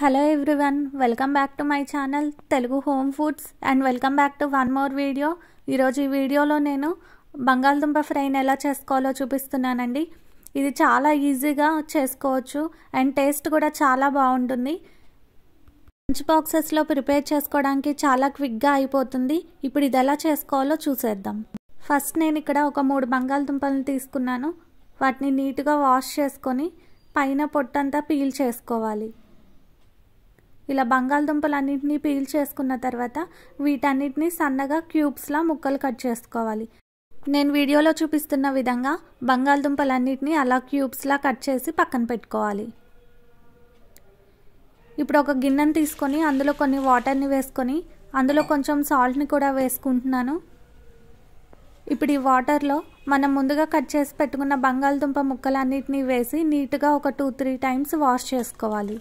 hello everyone welcome back to my channel Telugu home foods and welcome back to one more video ఈరోజు ఈ వీడియోలో నేను బంగాళదుంప ఫ్రైని ఎలా చేసుకోవాలో చూపిస్తున్నానండి ఇది చాలా ఈజీగా చేసుకోవచ్చు అండ్ టేస్ట్ కూడా చాలా బాగుంటుంది మంచి బాక్సెస్లో ప్రిపేర్ చేసుకోవడానికి చాలా క్విక్గా అయిపోతుంది ఇప్పుడు ఇది ఎలా చేసుకోవాలో చూసేద్దాం ఫస్ట్ నేను ఇక్కడ ఒక మూడు బంగాళదుంపలను తీసుకున్నాను వాటిని నీట్గా వాష్ చేసుకొని పైన పొట్టంతా పీల్ చేసుకోవాలి ఇలా బంగాళదుంపలన్నింటినీ పీల్ చేసుకున్న తర్వాత వీటన్నిటిని సన్నగా క్యూబ్స్లా ముక్కలు కట్ చేసుకోవాలి నేను వీడియోలో చూపిస్తున్న విధంగా బంగాళదుంపలన్నింటినీ అలా క్యూబ్స్లా కట్ చేసి పక్కన పెట్టుకోవాలి ఇప్పుడు ఒక గిన్నెను తీసుకొని అందులో కొన్ని వాటర్ని వేసుకొని అందులో కొంచెం సాల్ట్ని కూడా వేసుకుంటున్నాను ఇప్పుడు ఈ వాటర్లో మనం ముందుగా కట్ చేసి పెట్టుకున్న బంగాళదుంప ముక్కలన్నిటిని వేసి నీట్గా ఒక టూ త్రీ టైమ్స్ వాష్ చేసుకోవాలి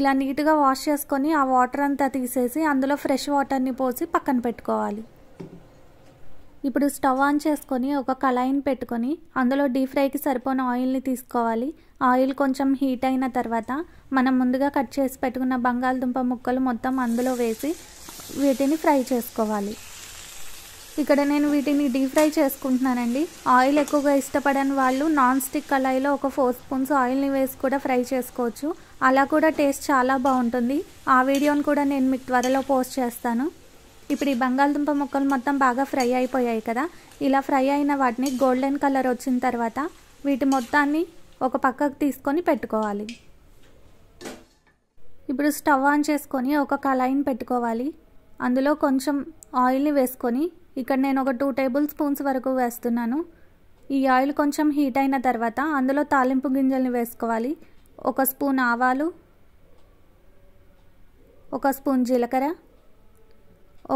ఇలా నీట్గా వాష్ చేసుకొని ఆ వాటర్ అంతా తీసేసి అందులో ఫ్రెష్ వాటర్ని పోసి పక్కన పెట్టుకోవాలి ఇప్పుడు స్టవ్ ఆన్ చేసుకొని ఒక కళాయిని పెట్టుకొని అందులో డీప్ ఫ్రైకి సరిపోయిన ఆయిల్ని తీసుకోవాలి ఆయిల్ కొంచెం హీట్ అయిన తర్వాత మనం ముందుగా కట్ చేసి పెట్టుకున్న బంగాళదుంప ముక్కలు మొత్తం అందులో వేసి వీటిని ఫ్రై చేసుకోవాలి ఇక్కడ నేను వీటిని డీప్ ఫ్రై చేసుకుంటున్నానండి ఆయిల్ ఎక్కువగా ఇష్టపడని వాళ్ళు నాన్ స్టిక్ కళాయిలో ఒక ఫోర్ స్పూన్స్ ఆయిల్ని వేసి కూడా ఫ్రై చేసుకోవచ్చు అలా కూడా టేస్ట్ చాలా బాగుంటుంది ఆ వీడియోని కూడా నేను మీకు త్వరలో పోస్ట్ చేస్తాను ఇప్పుడు ఈ బంగాళదుంప ముక్కలు మొత్తం బాగా ఫ్రై అయిపోయాయి కదా ఇలా ఫ్రై అయిన వాటిని గోల్డెన్ కలర్ వచ్చిన తర్వాత వీటి మొత్తాన్ని ఒక పక్కకు తీసుకొని పెట్టుకోవాలి ఇప్పుడు స్టవ్ ఆన్ చేసుకొని ఒక కళాయిని పెట్టుకోవాలి అందులో కొంచెం ఆయిల్ని వేసుకొని ఇక్కడ నేను ఒక టూ టేబుల్ స్పూన్స్ వరకు వేస్తున్నాను ఈ ఆయిల్ కొంచెం హీట్ అయిన తర్వాత అందులో తాలింపు గింజల్ని వేసుకోవాలి ఒక స్పూన్ ఆవాలు ఒక స్పూన్ జీలకర్ర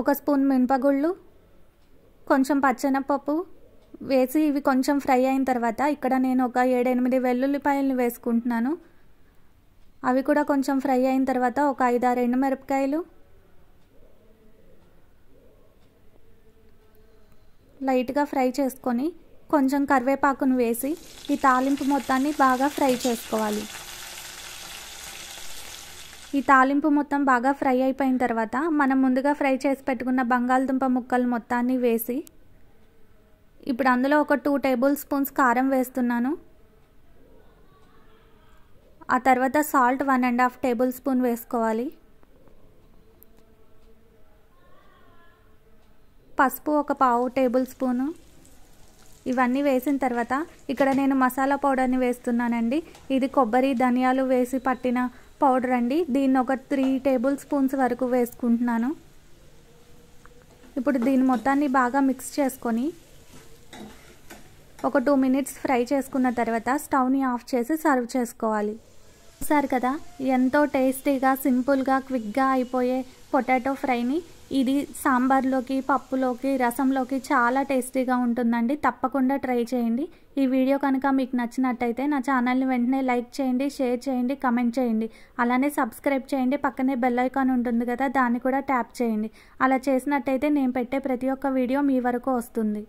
ఒక స్పూన్ మినపగుళ్ళు కొంచెం పచ్చెనపప్పు వేసి ఇవి కొంచెం ఫ్రై అయిన తర్వాత ఇక్కడ నేను ఒక ఏడెనిమిది వెల్లుల్లిపాయలను వేసుకుంటున్నాను అవి కూడా కొంచెం ఫ్రై అయిన తర్వాత ఒక ఐదారు మిరపకాయలు లైట్గా ఫ్రై చేసుకొని కొంచెం కరివేపాకును వేసి ఈ తాలింపు మొత్తాన్ని బాగా ఫ్రై చేసుకోవాలి ఈ తాలింపు మొత్తం బాగా ఫ్రై అయిపోయిన తర్వాత మనం ముందుగా ఫ్రై చేసి పెట్టుకున్న బంగాళదుంప ముక్కలు మొత్తాన్ని వేసి ఇప్పుడు అందులో ఒక టూ టేబుల్ స్పూన్స్ కారం వేస్తున్నాను ఆ తర్వాత salt one and half tablespoon వేసుకోవాలి పసుపు ఒక పావు టేబుల్ స్పూను ఇవన్నీ వేసిన తర్వాత ఇక్కడ నేను మసాలా పౌడర్ని వేస్తున్నానండి ఇది కొబ్బరి ధనియాలు వేసి పట్టిన పౌడర్ అండి దీన్ని ఒక త్రీ టేబుల్ స్పూన్స్ వరకు వేసుకుంటున్నాను ఇప్పుడు దీని మొత్తాన్ని బాగా మిక్స్ చేసుకొని ఒక టూ మినిట్స్ ఫ్రై చేసుకున్న తర్వాత స్టవ్ని ఆఫ్ చేసి సర్వ్ చేసుకోవాలి చూసారు కదా ఎంతో టేస్టీగా సింపుల్గా క్విక్గా అయిపోయే పొటాటో ఫ్రైని ఇది సాంబార్లోకి పప్పులోకి రసంలోకి చాలా టేస్టీగా ఉంటుందండి తప్పకుండా ట్రై చేయండి ఈ వీడియో కనుక మీకు నచ్చినట్టయితే నా ఛానల్ని వెంటనే లైక్ చేయండి షేర్ చేయండి కమెంట్ చేయండి అలానే సబ్స్క్రైబ్ చేయండి పక్కనే బెల్ ఐకాన్ ఉంటుంది కదా దాన్ని కూడా ట్యాప్ చేయండి అలా చేసినట్టయితే నేను పెట్టే ప్రతి ఒక్క వీడియో మీ వరకు వస్తుంది